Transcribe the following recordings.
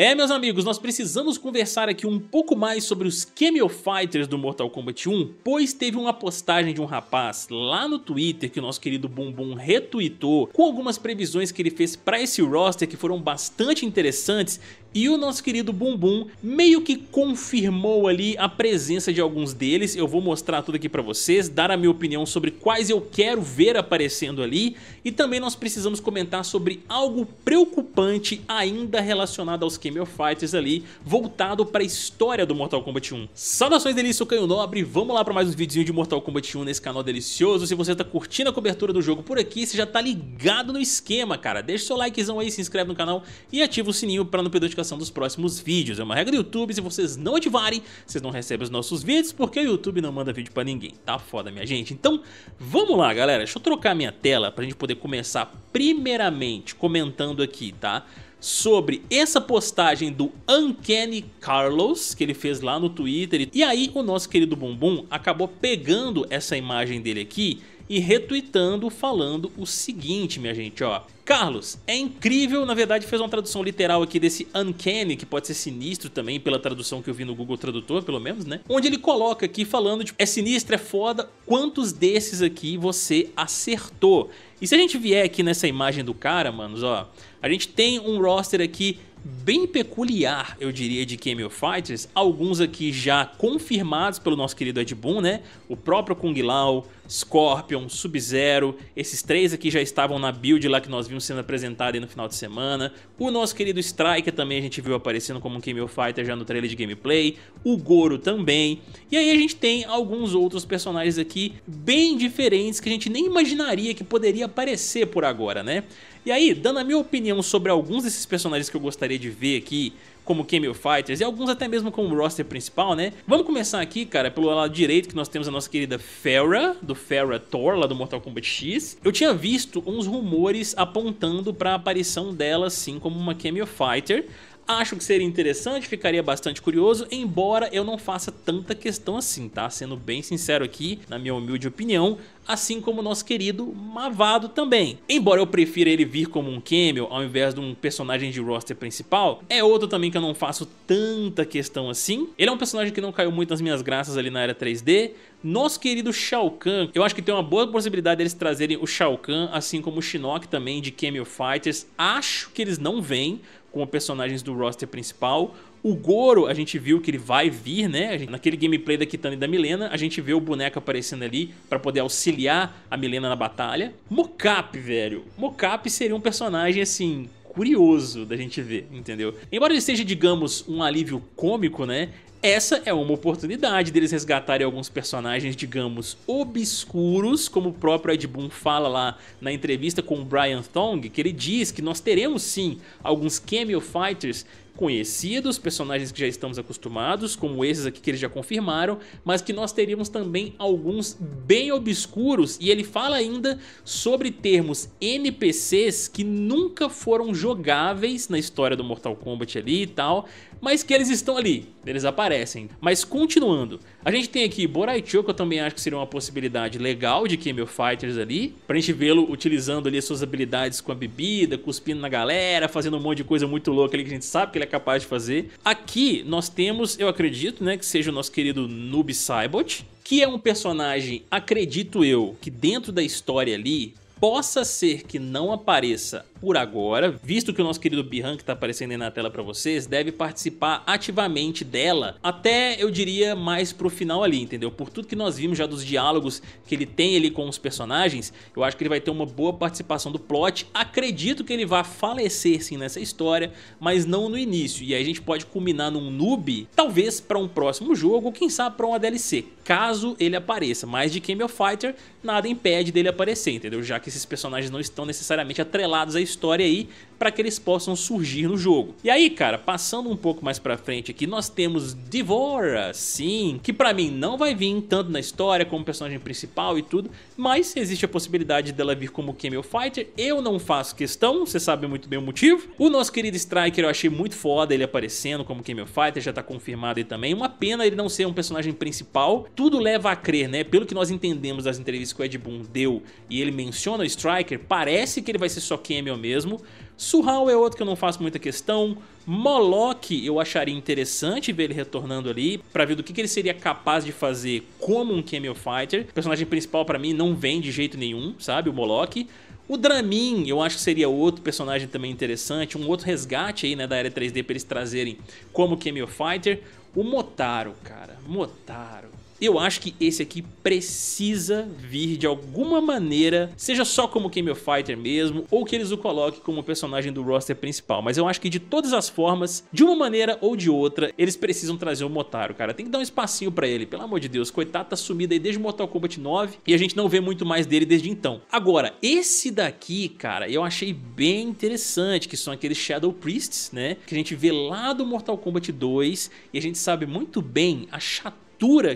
É, meus amigos, nós precisamos conversar aqui um pouco mais sobre os Camel Fighters do Mortal Kombat 1, pois teve uma postagem de um rapaz lá no Twitter que o nosso querido Bumbum retweetou com algumas previsões que ele fez para esse roster que foram bastante interessantes e o nosso querido Bumbum meio que confirmou ali a presença de alguns deles, eu vou mostrar tudo aqui pra vocês, dar a minha opinião sobre quais eu quero ver aparecendo ali e também nós precisamos comentar sobre algo preocupante ainda relacionado aos Camel Fighters ali, voltado pra história do Mortal Kombat 1. Saudações delícia, eu Canho Nobre, vamos lá pra mais um videozinho de Mortal Kombat 1 nesse canal delicioso, se você tá curtindo a cobertura do jogo por aqui, você já tá ligado no esquema, cara, deixa o seu likezão aí, se inscreve no canal e ativa o sininho pra não perder notificação dos próximos vídeos. É uma regra do YouTube, se vocês não ativarem, vocês não recebem os nossos vídeos, porque o YouTube não manda vídeo pra ninguém. Tá foda, minha gente. Então, vamos lá, galera. Deixa eu trocar minha tela pra gente poder começar primeiramente comentando aqui, tá? sobre essa postagem do Uncanny Carlos que ele fez lá no Twitter. E aí o nosso querido Bumbum acabou pegando essa imagem dele aqui e retweetando falando o seguinte, minha gente, ó. Carlos, é incrível, na verdade fez uma tradução literal aqui desse uncanny, que pode ser sinistro também, pela tradução que eu vi no Google Tradutor, pelo menos, né? Onde ele coloca aqui falando, tipo, é sinistro, é foda, quantos desses aqui você acertou? E se a gente vier aqui nessa imagem do cara, manos, ó, a gente tem um roster aqui bem peculiar, eu diria, de Camel Fighters, alguns aqui já confirmados pelo nosso querido Ed Boon, né? O próprio Kung Lao, Scorpion, Sub-Zero, esses três aqui já estavam na build lá que nós vimos sendo apresentada aí no final de semana. O nosso querido Striker também a gente viu aparecendo como um Cameo Fighter já no trailer de gameplay. O Goro também. E aí a gente tem alguns outros personagens aqui bem diferentes que a gente nem imaginaria que poderia aparecer por agora, né? E aí, dando a minha opinião sobre alguns desses personagens que eu gostaria de ver aqui, como Camel Fighters e alguns até mesmo como roster principal, né? Vamos começar aqui, cara, pelo lado direito que nós temos a nossa querida Fera, do Fera Thor, lá do Mortal Kombat X. Eu tinha visto uns rumores apontando para a aparição dela, assim, como uma Camel Fighter. Acho que seria interessante, ficaria bastante curioso, embora eu não faça tanta questão assim, tá? Sendo bem sincero aqui, na minha humilde opinião, assim como o nosso querido Mavado também. Embora eu prefira ele vir como um cameo ao invés de um personagem de roster principal, é outro também que eu não faço tanta questão assim. Ele é um personagem que não caiu muito nas minhas graças ali na era 3D. Nosso querido Shao Kahn, eu acho que tem uma boa possibilidade deles trazerem o Shao Kahn, assim como o Shinnok também de Cameo Fighters. Acho que eles não vêm, como personagens do roster principal. O Goro, a gente viu que ele vai vir, né? Naquele gameplay da Kitana e da Milena, a gente vê o boneco aparecendo ali para poder auxiliar a Milena na batalha. Mocap, velho. Mocap seria um personagem, assim, curioso da gente ver, entendeu? Embora ele seja, digamos, um alívio cômico, né? Essa é uma oportunidade deles resgatarem alguns personagens, digamos, obscuros, como o próprio Ed Boon fala lá na entrevista com o Brian Thong, que ele diz que nós teremos sim alguns cameo fighters conhecidos, personagens que já estamos acostumados, como esses aqui que eles já confirmaram, mas que nós teríamos também alguns bem obscuros e ele fala ainda sobre termos NPCs que nunca foram jogáveis na história do Mortal Kombat ali e tal, mas que eles estão ali, eles aparecem. Mas continuando, a gente tem aqui Boraicho, que eu também acho que seria uma possibilidade legal de Camel Fighters ali, pra gente vê-lo utilizando ali as suas habilidades com a bebida, cuspindo na galera, fazendo um monte de coisa muito louca ali que a gente sabe que ele é capaz de fazer. Aqui nós temos, eu acredito, né, que seja o nosso querido Noob Saibot, que é um personagem, acredito eu, que dentro da história ali Possa ser que não apareça por agora, visto que o nosso querido Bihan que está aparecendo aí na tela para vocês deve participar ativamente dela até eu diria mais pro final ali, entendeu? Por tudo que nós vimos já dos diálogos que ele tem ali com os personagens, eu acho que ele vai ter uma boa participação do plot. Acredito que ele vá falecer sim nessa história, mas não no início. E aí a gente pode culminar num noob, talvez para um próximo jogo, ou quem sabe para uma DLC, caso ele apareça. Mas de Game of Fighter nada impede dele aparecer, entendeu? Já que que esses personagens não estão necessariamente atrelados à história aí para que eles possam surgir no jogo. E aí, cara, passando um pouco mais para frente aqui, nós temos Devora, sim, que para mim não vai vir tanto na história como personagem principal e tudo, mas existe a possibilidade dela vir como Camel Fighter. Eu não faço questão, você sabe muito bem o motivo. O nosso querido Striker eu achei muito foda ele aparecendo como Camel Fighter, já tá confirmado aí também. Uma pena ele não ser um personagem principal. Tudo leva a crer, né? Pelo que nós entendemos das entrevistas que o Ed Boon deu e ele menciona no Striker parece que ele vai ser só cameo mesmo. Surral é outro que eu não faço muita questão. Moloch eu acharia interessante ver ele retornando ali para ver do que, que, ele seria capaz de fazer como um cameo fighter. O personagem principal para mim não vem de jeito nenhum, sabe? O Moloch. O Dramin, eu acho que seria outro personagem também interessante, um outro resgate aí, né, da era 3D para eles trazerem como Cameo Fighter. O Motaro, cara, Motaro. Eu acho que esse aqui precisa vir de alguma maneira, seja só como Game of Fighter mesmo, ou que eles o coloquem como personagem do roster principal. Mas eu acho que de todas as formas, de uma maneira ou de outra, eles precisam trazer o Motaro, cara. Tem que dar um espacinho pra ele, pelo amor de Deus. Coitado, tá sumido aí desde Mortal Kombat 9 e a gente não vê muito mais dele desde então. Agora, esse daqui, cara, eu achei bem interessante, que são aqueles Shadow Priests, né? Que a gente vê lá do Mortal Kombat 2 e a gente sabe muito bem a chatura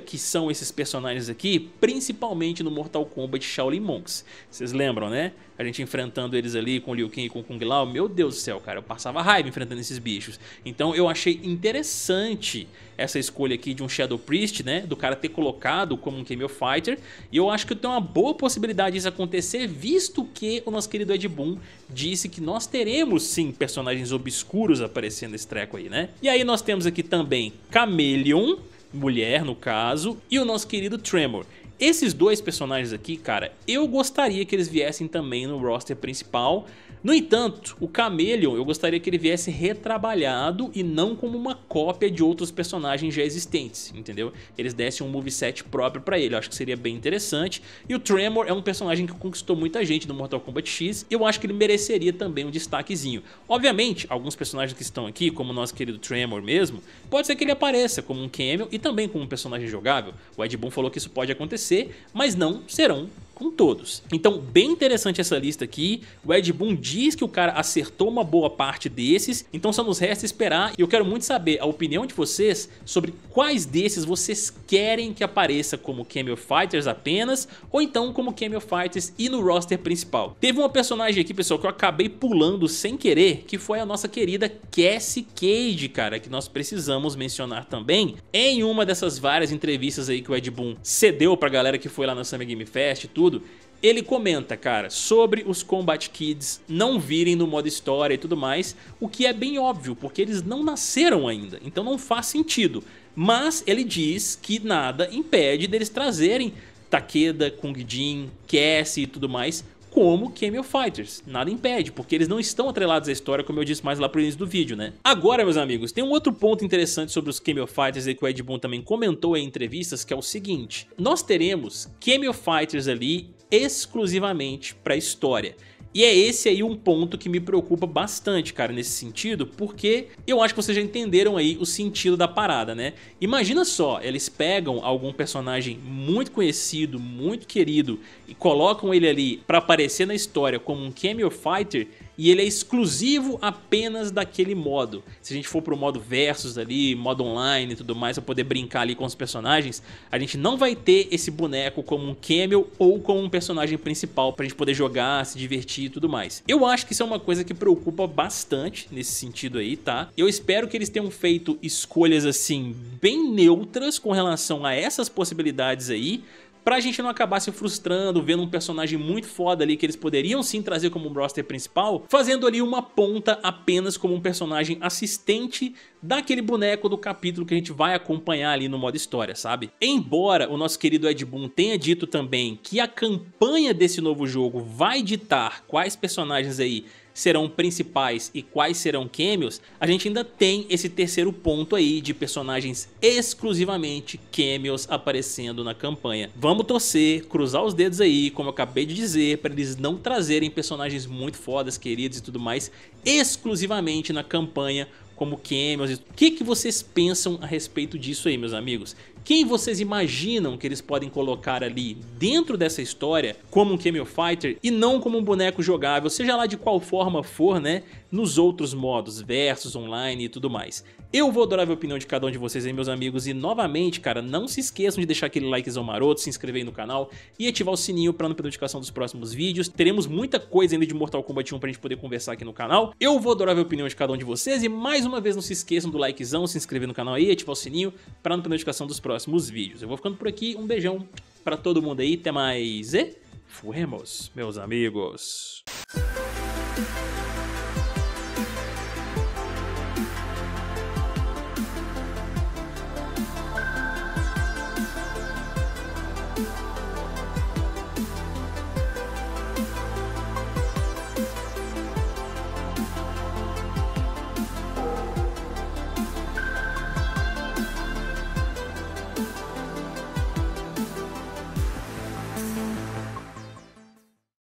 que são esses personagens aqui, principalmente no Mortal Kombat Shaolin Monks. Vocês lembram, né? A gente enfrentando eles ali com Liu Kang e com Kung Lao. Meu Deus do céu, cara, eu passava raiva enfrentando esses bichos. Então eu achei interessante essa escolha aqui de um Shadow Priest, né? Do cara ter colocado como um Cameo Fighter. E eu acho que tem uma boa possibilidade disso acontecer, visto que o nosso querido Ed Boon disse que nós teremos sim personagens obscuros aparecendo nesse treco aí, né? E aí nós temos aqui também Chameleon, mulher no caso, e o nosso querido Tremor. Esses dois personagens aqui, cara, eu gostaria que eles viessem também no roster principal, no entanto, o Chameleon eu gostaria que ele viesse retrabalhado e não como uma cópia de outros personagens já existentes, entendeu? Eles dessem um moveset próprio pra ele, eu acho que seria bem interessante. E o Tremor é um personagem que conquistou muita gente no Mortal Kombat X e eu acho que ele mereceria também um destaquezinho. Obviamente, alguns personagens que estão aqui, como o nosso querido Tremor mesmo, pode ser que ele apareça como um cameo e também como um personagem jogável. O Ed Boon falou que isso pode acontecer, mas não serão com todos. Então, bem interessante essa lista aqui. O Ed Boon diz que o cara acertou uma boa parte desses, então só nos resta esperar. E eu quero muito saber a opinião de vocês sobre quais desses vocês querem que apareça como Camel Fighters apenas, ou então como Camel Fighters e no roster principal. Teve uma personagem aqui, pessoal, que eu acabei pulando sem querer, que foi a nossa querida Cassie Cage, cara, que nós precisamos mencionar também em uma dessas várias entrevistas aí que o Ed Boon cedeu pra galera que foi lá na Summer Game Fest e tudo tudo, ele comenta, cara, sobre os Combat Kids não virem no modo história e tudo mais, o que é bem óbvio, porque eles não nasceram ainda, então não faz sentido. Mas ele diz que nada impede deles trazerem Takeda, Kung Jin, Cassie e tudo mais como Camel Fighters. Nada impede, porque eles não estão atrelados à história, como eu disse mais lá pro início do vídeo, né? Agora, meus amigos, tem um outro ponto interessante sobre os Camel Fighters e que o Ed Boon também comentou em entrevistas, que é o seguinte. Nós teremos Camel Fighters ali exclusivamente pra história. E é esse aí um ponto que me preocupa bastante, cara, nesse sentido, porque eu acho que vocês já entenderam aí o sentido da parada, né? Imagina só, eles pegam algum personagem muito conhecido, muito querido e colocam ele ali para aparecer na história como um cameo fighter e ele é exclusivo apenas daquele modo. Se a gente for pro modo versus ali, modo online e tudo mais, pra poder brincar ali com os personagens, a gente não vai ter esse boneco como um camel ou como um personagem principal pra gente poder jogar, se divertir e tudo mais. Eu acho que isso é uma coisa que preocupa bastante nesse sentido aí, tá? Eu espero que eles tenham feito escolhas assim bem neutras com relação a essas possibilidades aí, pra gente não acabar se frustrando, vendo um personagem muito foda ali que eles poderiam sim trazer como um roster principal, fazendo ali uma ponta apenas como um personagem assistente daquele boneco do capítulo que a gente vai acompanhar ali no modo história, sabe? Embora o nosso querido Ed Boon tenha dito também que a campanha desse novo jogo vai ditar quais personagens aí serão principais e quais serão cameos, a gente ainda tem esse terceiro ponto aí de personagens exclusivamente cameos aparecendo na campanha. Vamos torcer, cruzar os dedos aí, como eu acabei de dizer, para eles não trazerem personagens muito fodas, queridos e tudo mais, exclusivamente na campanha como cameos. O que, que vocês pensam a respeito disso aí, meus amigos? Quem vocês imaginam que eles podem colocar ali dentro dessa história como um Camel Fighter e não como um boneco jogável, seja lá de qual forma for, né? Nos outros modos, versus, online e tudo mais. Eu vou adorar a opinião de cada um de vocês aí, meus amigos. E novamente, cara, não se esqueçam de deixar aquele likezão maroto, se inscrever aí no canal e ativar o sininho pra não perder notificação dos próximos vídeos. Teremos muita coisa ainda de Mortal Kombat 1 pra gente poder conversar aqui no canal. Eu vou adorar a opinião de cada um de vocês e mais uma vez não se esqueçam do likezão, se inscrever no canal aí, ativar o sininho pra não perder notificação dos próximos próximos vídeos. Eu vou ficando por aqui, um beijão para todo mundo aí, até mais e fuemos, meus amigos.